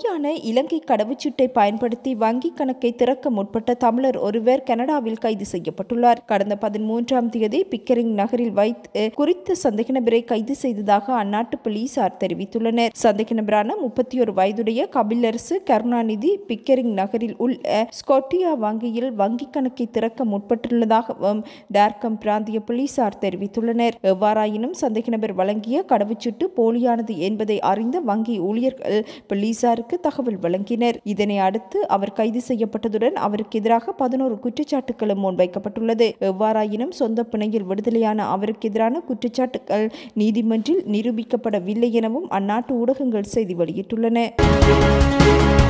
பொய்யான இலங்கை கடவுச்சீட்டை பயன்படுத்தி வங்கி கணக்கை திறக்க முற்பட்ட தமிழர் ஒருவர் கனடாவில் கைது செய்யப்பட்டுள்ளார் கடந்த பதிமூன்றாம் தேதி பிக்கரிங் நகரில் வைத்து குறித்த சந்தேக நபரை கைது செய்ததாக அந்நாட்டு போலீசார் தெரிவித்துள்ளனர் சந்தேக நபரான முப்பத்தி ஒரு வயதுடைய கபிலரசு கருணாநிதி பிக்கரிங் நகரில் உள்ள ஸ்கோட்டியா வங்கியில் வங்கி கணக்கை திறக்க முற்பட்டுள்ளதாகவும் டார்கம் பிராந்திய போலீசார் தெரிவித்துள்ளனர் எவ்வாறாயினும் சந்தேக நபர் வழங்கிய கடவுச்சீட்டு போலியானது என்பதை அறிந்த வங்கி ஊழியர்கள் போலீசார் போலீசாருக்கு தகவல் வழங்கினர் இதனை அடுத்து அவர் கைது செய்யப்பட்டதுடன் அவருக்கு எதிராக பதினோரு குற்றச்சாட்டுகளும் முன்வைக்கப்பட்டுள்ளது எவ்வாறாயினும் சொந்த பிணையில் விடுதலையான அவருக்கு எதிரான குற்றச்சாட்டுகள் நீதிமன்றில் நிரூபிக்கப்படவில்லை எனவும் அந்நாட்டு ஊடகங்கள் செய்தி வெளியிட்டுள்ளன